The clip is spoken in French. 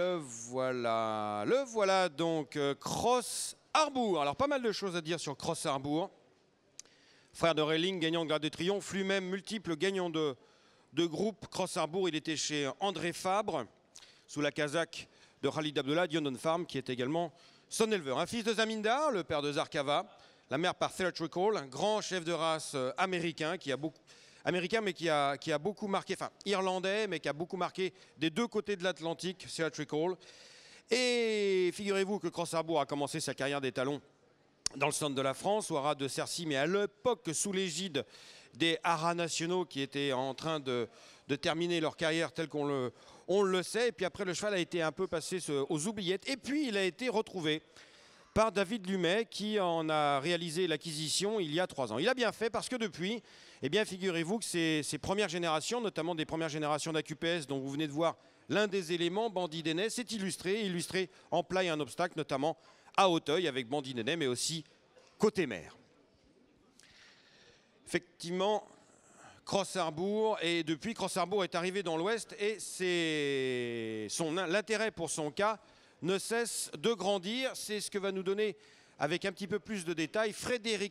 le voilà. Le voilà donc, euh, Cross Harbour. Alors, pas mal de choses à dire sur Cross Harbour. Frère de Railing, gagnant de grade de triomphe, lui-même multiple gagnant de, de groupe. Cross Harbour, il était chez André Fabre, sous la casaque de Khalid Abdullah, Dionon Farm, qui est également son éleveur. Un fils de Zamindar, le père de Zarkava, la mère par Theatrical, un grand chef de race euh, américain qui a beaucoup américain, mais qui a, qui a beaucoup marqué, enfin irlandais, mais qui a beaucoup marqué des deux côtés de l'Atlantique, Theatrical. Et figurez-vous que Cross a commencé sa carrière des talons dans le centre de la France, au haras de Cercy, mais à l'époque sous l'égide des haras nationaux qui étaient en train de, terminer leur carrière telle qu'on le, on le sait. Et puis après, le cheval a été un peu passé aux oubliettes. Et puis, il a été retrouvé par David Lumet qui en a réalisé l'acquisition il y a trois ans. Il a bien fait parce que depuis, eh bien figurez-vous que ces, premières générations, notamment des premières générations d'AQPS dont vous venez de voir l'un des éléments, Bandit Dénet, s'est illustré, illustré en plat et un obstacle, notamment à Hauteuil avec Bandit Dénet, mais aussi côté mer. Effectivement, cross Et depuis, cross est arrivé dans l'Ouest et c'est l'intérêt pour son cas ne cesse de grandir. C'est ce que va nous donner avec un petit peu plus de détails Frédéric